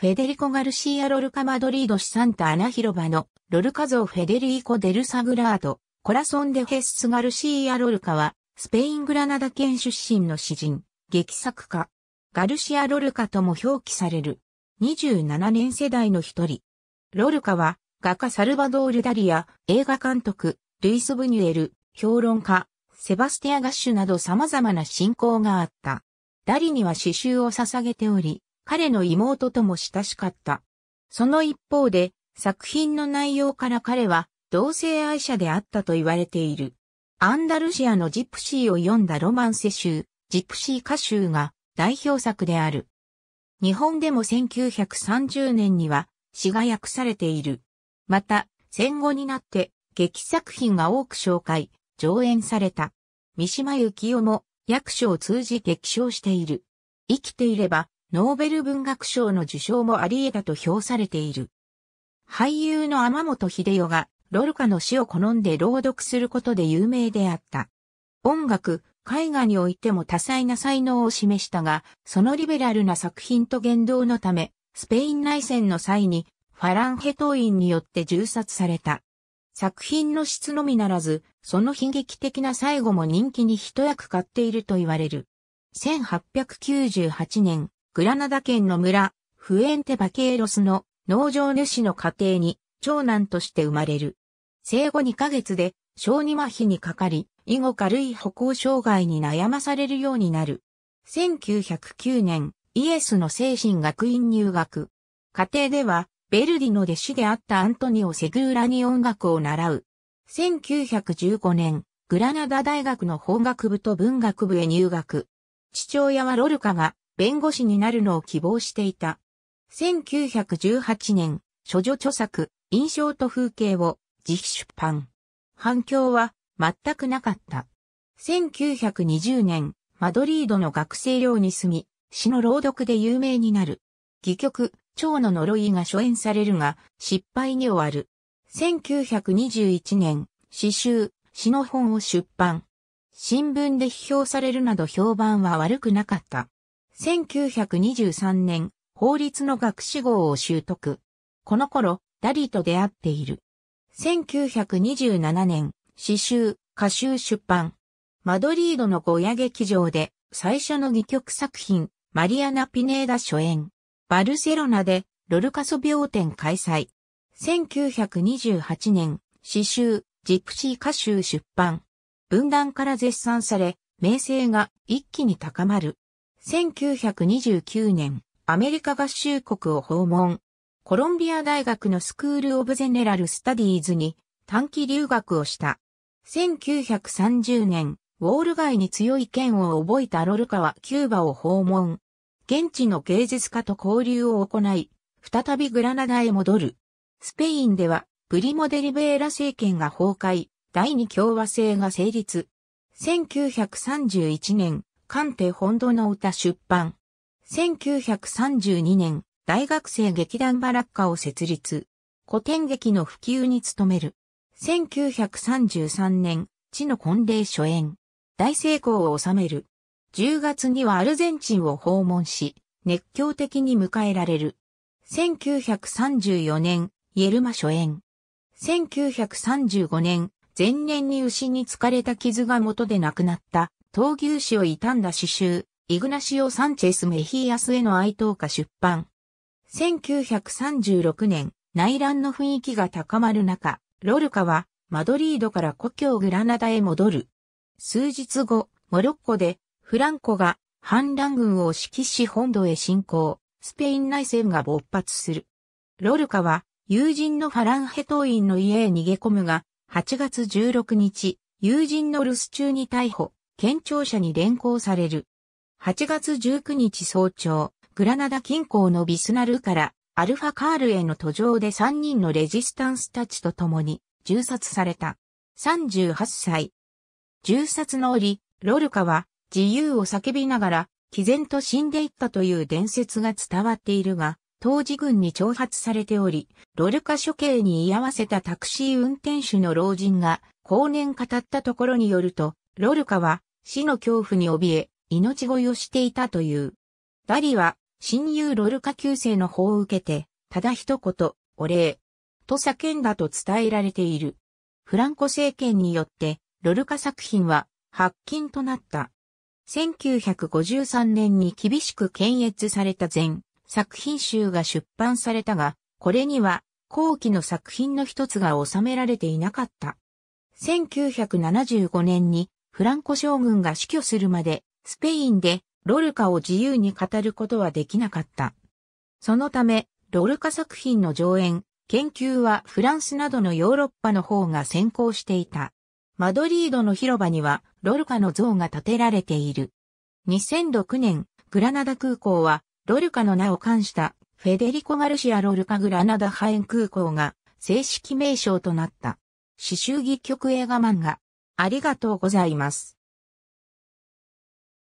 フェデリコ・ガルシア・ロルカ・マドリード・シサンタ・アナ広場のロルカ像フェデリーコ・デル・サグラード、コラソン・デ・ヘッス・ガルシア・ロルカは、スペイン・グラナダ県出身の詩人、劇作家、ガルシア・ロルカとも表記される、27年世代の一人。ロルカは、画家サルバドール・ダリア、映画監督、ルイス・ブニュエル、評論家、セバスティア・ガッシュなど様々な信仰があった。ダリには詩集を捧げており、彼の妹とも親しかった。その一方で、作品の内容から彼は同性愛者であったと言われている。アンダルシアのジプシーを読んだロマンセ集、ジプシー歌集が代表作である。日本でも1930年には詩が訳されている。また、戦後になって劇作品が多く紹介、上演された。三島由紀夫も役所を通じ劇賞している。生きていればノーベル文学賞の受賞もあり得たと評されている。俳優の天本秀代がロルカの詩を好んで朗読することで有名であった。音楽、絵画においても多彩な才能を示したが、そのリベラルな作品と言動のため、スペイン内戦の際にファランヘ党員によって銃殺された。作品の質のみならず、その悲劇的な最後も人気に一役買っていると言われる。1898年、グラナダ県の村、フエンテバケーロスの農場主の家庭に長男として生まれる。生後2ヶ月で小児麻痺にかかり、以後軽い歩行障害に悩まされるようになる。1909年、イエスの精神学院入学。家庭では、ベルディの弟子であったアントニオ・セグーラに音楽を習う。1915年、グラナダ大学の法学部と文学部へ入学。父親はロルカが弁護士になるのを希望していた。1918年、諸女著作、印象と風景を自費出版。反響は全くなかった。1920年、マドリードの学生寮に住み、詩の朗読で有名になる。戯曲、蝶の呪いが初演されるが、失敗に終わる。1921年、詩集、詩の本を出版。新聞で批評されるなど評判は悪くなかった。1923年、法律の学士号を習得。この頃、ダリと出会っている。1927年、詩集、歌集出版。マドリードのゴヤ劇場で、最初の戯曲作品、マリアナ・ピネーダ初演。バルセロナで、ロルカソ病展開催。1928年、詩集、ジプシー歌集出版。分断から絶賛され、名声が一気に高まる。1929年、アメリカ合衆国を訪問。コロンビア大学のスクール・オブ・ゼネラル・スタディーズに短期留学をした。1930年、ウォール街に強い剣を覚えたロルカはキューバを訪問。現地の芸術家と交流を行い、再びグラナダへ戻る。スペインでは、プリモデリベーラ政権が崩壊、第二共和制が成立。1931年、官邸本土の歌出版。1932年、大学生劇団バラッカを設立。古典劇の普及に努める。1933年、地の婚礼初演。大成功を収める。10月にはアルゼンチンを訪問し、熱狂的に迎えられる。1934年、イエルマ初演。1935年、前年に牛に疲れた傷が元で亡くなった闘牛士を傷んだ詩集、イグナシオ・サンチェス・メヒーアスへの愛悼歌出版。1936年、内乱の雰囲気が高まる中、ロルカは、マドリードから故郷グラナダへ戻る。数日後、モロッコで、フランコが反乱軍を指揮し本土へ侵攻、スペイン内戦が勃発する。ロルカは、友人のファランヘ党員の家へ逃げ込むが、8月16日、友人の留守中に逮捕。県庁舎に連行される。8月19日早朝、グラナダ近郊のビスナルからアルファカールへの途上で3人のレジスタンスたちと共に銃殺された。38歳。銃殺の折、ロルカは自由を叫びながら、毅然と死んでいったという伝説が伝わっているが、当時軍に挑発されており、ロルカ処刑に居合わせたタクシー運転手の老人が、後年語ったところによると、ロルカは死の恐怖に怯え、命乞いをしていたという。ダリは、親友ロルカ旧世の法を受けて、ただ一言、お礼、と叫んだと伝えられている。フランコ政権によって、ロルカ作品は、発禁となった。1953年に厳しく検閲された前、作品集が出版されたが、これには、後期の作品の一つが収められていなかった。1975年にフランコ将軍が死去するまで、スペインでロルカを自由に語ることはできなかった。そのため、ロルカ作品の上演、研究はフランスなどのヨーロッパの方が先行していた。マドリードの広場にはロルカの像が建てられている。2006年、グラナダ空港はロルカの名を冠したフェデリコ・ガルシア・ロルカ・グラナダハエン空港が正式名称となった。詩集劇曲映画漫画、ありがとうございます。